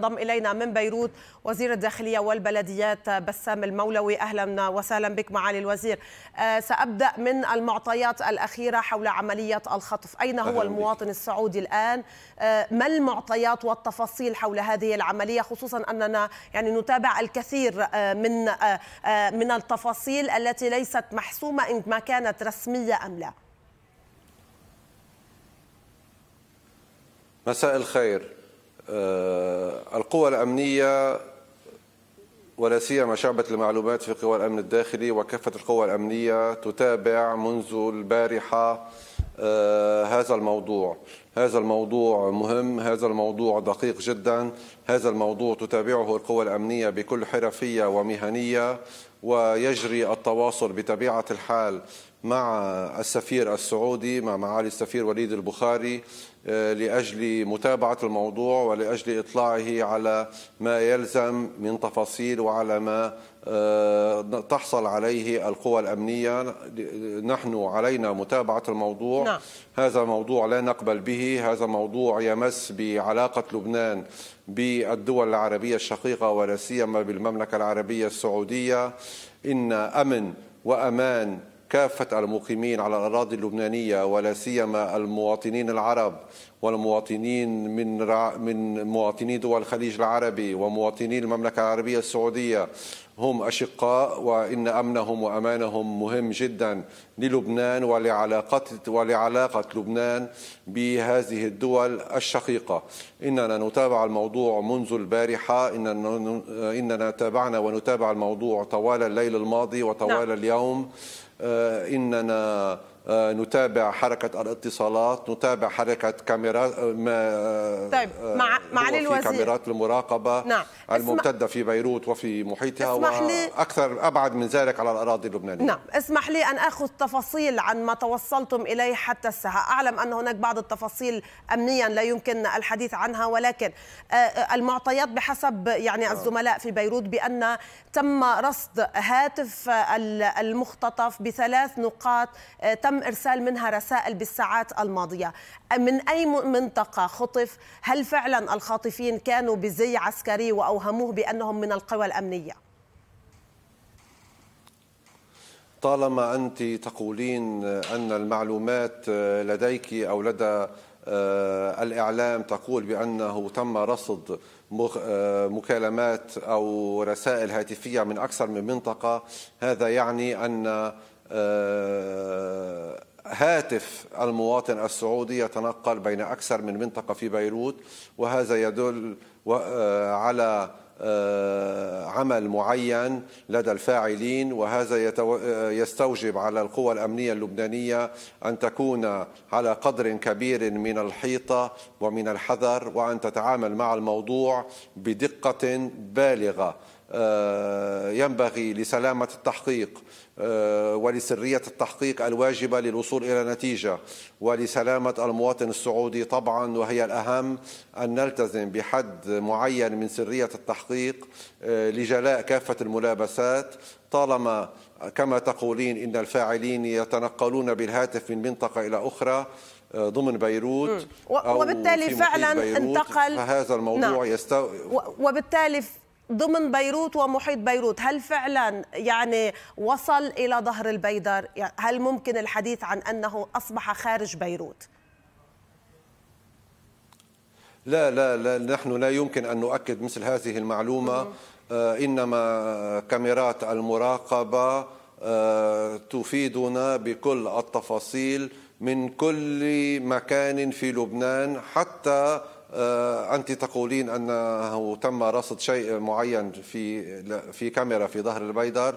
ضم إلينا من بيروت وزير الداخلية والبلديات بسام المولوي أهلا وسهلا بك معالي الوزير آه، سأبدأ من المعطيات الأخيرة حول عملية الخطف أين هو المواطن السعودي الآن آه، ما المعطيات والتفاصيل حول هذه العملية خصوصا أننا يعني نتابع الكثير آه، من من التفاصيل التي ليست محسومة إن ما كانت رسمية أم لا مساء الخير آه، القوى الأمنية ولا سيما شعبة المعلومات في قوى الأمن الداخلي وكافة القوى الأمنية تتابع منذ البارحة آه، هذا الموضوع هذا الموضوع مهم هذا الموضوع دقيق جدا هذا الموضوع تتابعه القوى الأمنية بكل حرفية ومهنية ويجري التواصل بطبيعة الحال مع السفير السعودي مع معالي السفير وليد البخاري آه، لاجل متابعه الموضوع ولاجل اطلاعه على ما يلزم من تفاصيل وعلى ما آه، تحصل عليه القوى الامنيه نحن علينا متابعه الموضوع نعم. هذا موضوع لا نقبل به هذا موضوع يمس بعلاقه لبنان بالدول العربيه الشقيقه ولا سيما بالمملكه العربيه السعوديه ان امن وامان كافة المقيمين على الأراضي اللبنانية ولا سيما المواطنين العرب والمواطنين من رع... من مواطني دول الخليج العربي ومواطني المملكة العربية السعودية هم أشقاء وإن أمنهم وأمانهم مهم جدا للبنان ولعلاقة ولعلاقة لبنان بهذه الدول الشقيقة إننا نتابع الموضوع منذ البارحة إننا, إننا تابعنا ونتابع الموضوع طوال الليل الماضي وطوال نعم. اليوم آه، إننا آه، نتابع حركة الاتصالات نتابع حركة كاميرات آه، ما آه، طيب مع معالي الوزير كاميرات المراقبة نعم. الممتدة في بيروت وفي محيطها اسمح لي وأكثر أبعد من ذلك على الأراضي اللبنانية نعم اسمح لي أن أخذ تفاصيل عن ما توصلتم إليه حتى الساعة أعلم أن هناك بعض التفاصيل أمنيا لا يمكن الحديث عنها ولكن المعطيات بحسب يعني الزملاء في بيروت بأن تم رصد هاتف المختطف بثلاث نقاط تم تم ارسال منها رسائل بالساعات الماضيه من اي منطقه خطف هل فعلا الخاطفين كانوا بزي عسكري واوهموه بانهم من القوى الامنيه طالما انت تقولين ان المعلومات لديك او لدى آه، الإعلام تقول بأنه تم رصد آه، مكالمات أو رسائل هاتفية من أكثر من منطقة هذا يعني أن آه، هاتف المواطن السعودي يتنقل بين أكثر من منطقة في بيروت وهذا يدل آه، على آه، عمل معين لدى الفاعلين وهذا يستوجب على القوى الأمنية اللبنانية أن تكون على قدر كبير من الحيطة ومن الحذر وأن تتعامل مع الموضوع بدقة بالغة آه، ينبغي لسلامة التحقيق آه، ولسرية التحقيق الواجبة للوصول إلى نتيجة ولسلامة المواطن السعودي طبعا وهي الأهم أن نلتزم بحد معين من سرية التحقيق آه، لجلاء كافة الملابسات طالما كما تقولين إن الفاعلين يتنقلون بالهاتف من منطقة إلى أخرى ضمن بيروت وبالتالي فعلا انتقل هذا الموضوع نعم. يستو... وبالتالي ضمن بيروت ومحيط بيروت هل فعلا يعني وصل إلى ظهر البيدر يعني هل ممكن الحديث عن أنه أصبح خارج بيروت؟ لا لا لا نحن لا يمكن ان نؤكد مثل هذه المعلومه آه انما كاميرات المراقبه آه تفيدنا بكل التفاصيل من كل مكان في لبنان حتى آه، أنت تقولين أنه تم رصد شيء معين في في كاميرا في ظهر البيدر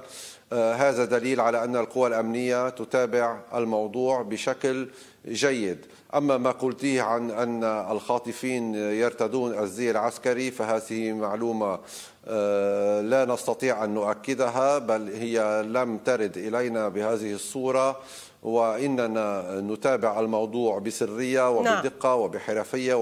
آه، هذا دليل على أن القوى الأمنية تتابع الموضوع بشكل جيد أما ما قلتيه عن أن الخاطفين يرتدون الزي العسكري فهذه معلومة آه، لا نستطيع أن نؤكدها بل هي لم ترد إلينا بهذه الصورة وإننا نتابع الموضوع بسرية نعم. وبدقة وبحرفية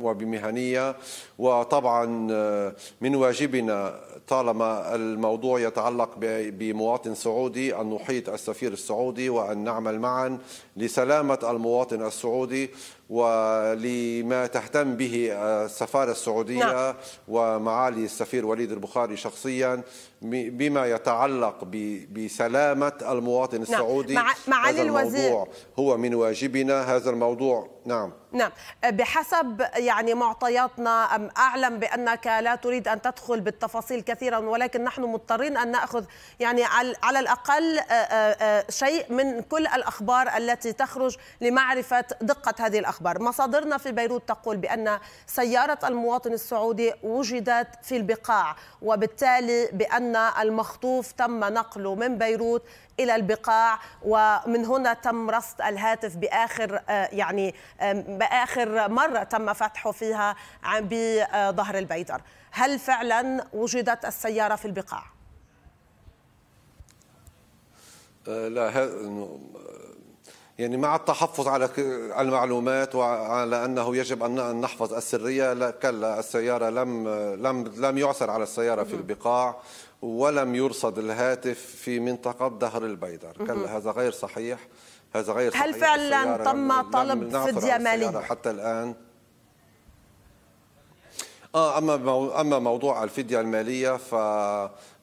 وبمهنية وطبعا آه، من واجبنا طالما الموضوع يتعلق بمواطن مواطن سعودي أن نحيط السفير السعودي وأن نعمل معا لسلامة المواطن السعودي ولما تهتم به السفارة السعودية نعم. ومعالي السفير وليد البخاري شخصيا بما يتعلق بسلامة المواطن نعم. السعودي مع... معالي هذا الوزير الموضوع هو من واجبنا هذا الموضوع نعم نعم بحسب يعني معطياتنا أعلم بأنك لا تريد أن تدخل بالتفاصيل كثيرا ولكن نحن مضطرين أن نأخذ يعني على الأقل شيء من كل الأخبار التي تخرج لمعرفة دقة هذه الأخبار أكبر مصادرنا في بيروت تقول بأن سيارة المواطن السعودي وجدت في البقاع وبالتالي بأن المخطوف تم نقله من بيروت إلى البقاع ومن هنا تم رصد الهاتف بآخر آه، يعني بآخر مرة تم فتحه فيها بظهر البيدر هل فعلا وجدت السيارة في البقاع؟ آه، لا يعني مع التحفظ على المعلومات وعلى انه يجب ان نحفظ السريه لا كلا السياره لم لم لم يعثر على السياره في نعم. البقاع ولم يرصد الهاتف في منطقه ظهر البيدر كلا هذا غير صحيح هذا غير صحيح هل فعلا تم طلب فديه ماليه حتى الان اه اما اما موضوع الفديه الماليه ف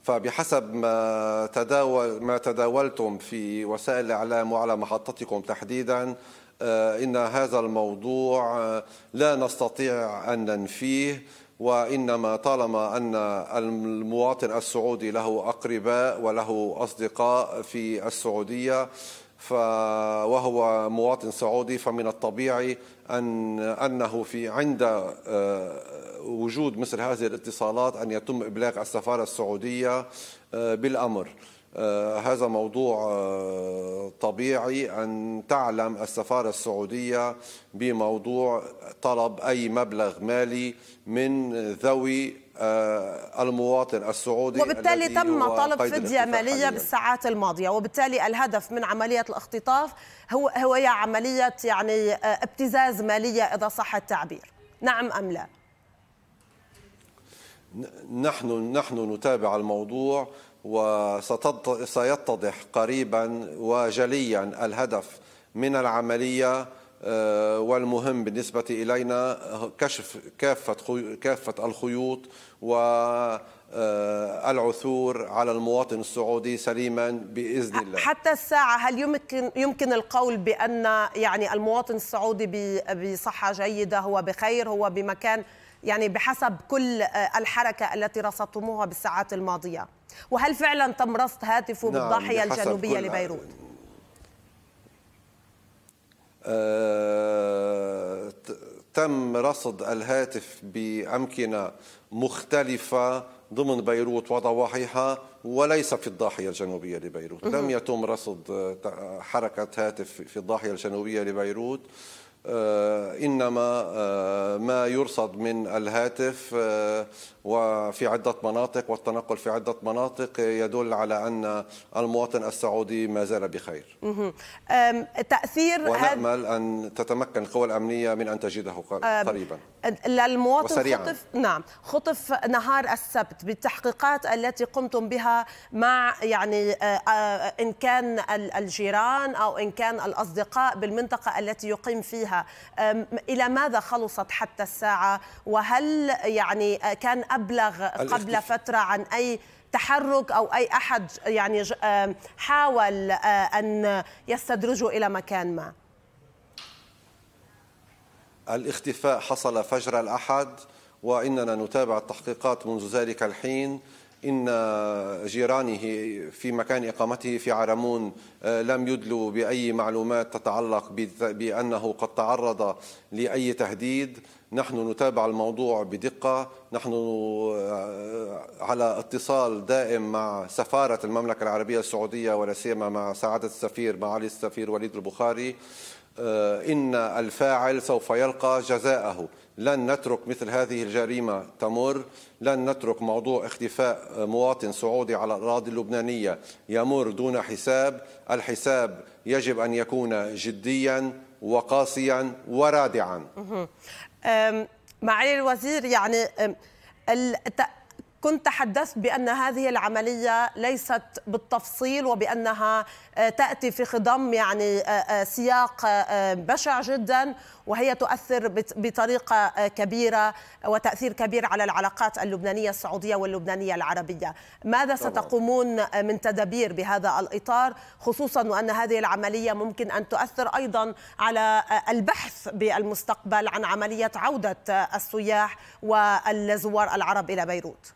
فبحسب ما تداول ما تداولتم في وسائل الاعلام وعلى محطتكم تحديدا آه، ان هذا الموضوع آه، لا نستطيع ان ننفيه وانما طالما ان المواطن السعودي له اقرباء وله اصدقاء في السعوديه وهو مواطن سعودي فمن الطبيعي أن أنه في عند آه، وجود مثل هذه الاتصالات أن يتم إبلاغ السفارة السعودية آه، بالأمر آه، هذا موضوع طبيعي أن تعلم السفارة السعودية بموضوع طلب أي مبلغ مالي من ذوي آه، المواطن السعودي وبالتالي تم طلب فدية مالية بالساعات الماضية وبالتالي الهدف من عملية الاختطاف هو هو عملية يعني آه، ابتزاز مالية إذا صح التعبير نعم أم لا؟ نحن نحن نتابع الموضوع وسيتضح قريبا وجليا الهدف من العمليه آه، والمهم بالنسبة إلينا كشف كافة كافة الخيوط والعثور آه، على المواطن السعودي سليما بإذن الله حتى الساعة هل يمكن يمكن القول بأن يعني المواطن السعودي بصحة جيدة هو بخير هو بمكان يعني بحسب كل آه، الحركة التي رصدتموها بالساعات الماضية وهل فعلا تم رصد هاتفه نعم بالضاحية الجنوبية لبيروت؟ آه، تم رصد الهاتف بأمكنة مختلفة ضمن بيروت وضواحيها وليس في الضاحية الجنوبية لبيروت لم يتم رصد آه، حركة هاتف في الضاحية الجنوبية لبيروت آه، انما آه، ما يرصد من الهاتف آه، وفي عده مناطق والتنقل في عده مناطق يدل على ان المواطن السعودي ما زال بخير. تاثير ونامل ان تتمكن القوى الامنيه من ان تجده قريبا. للمواطن وسريعاً. خطف نعم خطف نهار السبت بالتحقيقات التي قمتم بها مع يعني ان كان الجيران او ان كان الاصدقاء بالمنطقه التي يقيم فيها إلى ماذا خلصت حتى الساعة وهل يعني آه، كان أبلغ قبل فترة عن أي تحرك او اي احد يعني آه، حاول آه، ان يستدرجه الى مكان ما الاختفاء حصل فجر الاحد واننا نتابع التحقيقات منذ ذلك الحين إن جيرانه في مكان إقامته في عرمون آه، لم يدلوا بأي معلومات تتعلق بأنه قد تعرض لأي تهديد نحن نتابع الموضوع بدقة نحن آه، على اتصال دائم مع سفارة المملكة العربية السعودية ولا سيما مع سعادة السفير معالي السفير وليد البخاري آه، إن الفاعل سوف يلقى جزاءه لن نترك مثل هذه الجريمة تمر لن نترك موضوع اختفاء مواطن سعودي على الأراضي اللبنانية يمر دون حساب الحساب يجب أن يكون جديا وقاسيا ورادعا معالي الوزير يعني كنت تحدثت بأن هذه العملية ليست بالتفصيل وبأنها آه، تأتي في خضم يعني آه، آه، سياق بشع جدا وهي تؤثر بطريقة كبيرة وتأثير كبير على العلاقات اللبنانية السعودية واللبنانية العربية ماذا ستقومون من تدابير بهذا الإطار خصوصا وأن هذه العملية ممكن أن تؤثر أيضا على البحث بالمستقبل عن عملية عودة السياح والزوار العرب إلى بيروت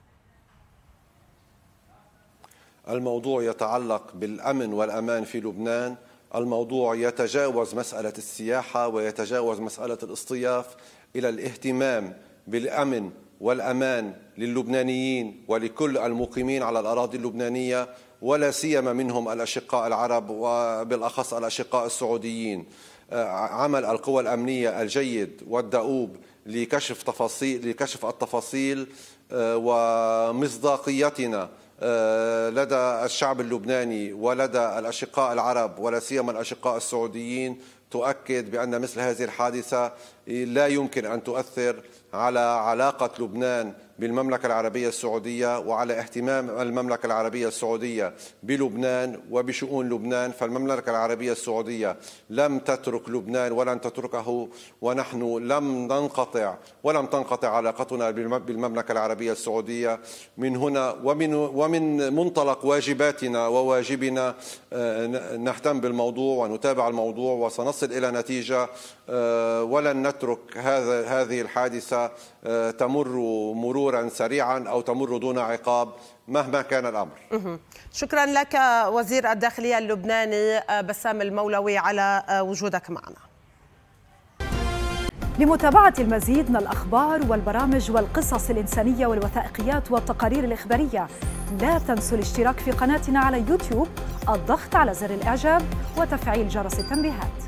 الموضوع يتعلق بالامن والامان في لبنان الموضوع يتجاوز مساله السياحه ويتجاوز مساله الاصطياف الى الاهتمام بالامن والامان للبنانيين ولكل المقيمين على الاراضي اللبنانيه ولا سيما منهم الاشقاء العرب وبالاخص الاشقاء السعوديين آه، عمل القوى الامنيه الجيد والدؤوب لكشف تفاصيل لكشف التفاصيل آه، ومصداقيتنا آه، لدى الشعب اللبناني ولدى الاشقاء العرب ولا سيما الاشقاء السعوديين تؤكد بان مثل هذه الحادثه لا يمكن ان تؤثر على علاقه لبنان بالمملكة العربية السعودية وعلى اهتمام المملكة العربية السعودية بلبنان وبشؤون لبنان فالمملكة العربية السعودية لم تترك لبنان ولن تتركه ونحن لم ننقطع ولم تنقطع علاقتنا بالمملكة العربية السعودية من هنا ومن ومن منطلق واجباتنا وواجبنا آه، نهتم بالموضوع ونتابع الموضوع وسنصل إلى نتيجة آه، ولن نترك هذا هذه الحادثه آه، تمر مرورا سريعا او تمر دون عقاب مهما كان الامر. شكرا لك وزير الداخليه اللبناني آه، بسام المولوي على وجودك معنا. لمتابعة المزيد من الأخبار والبرامج والقصص الإنسانية والوثائقيات والتقارير الإخبارية لا تنسوا الاشتراك في قناتنا على يوتيوب الضغط على زر الإعجاب وتفعيل جرس التنبيهات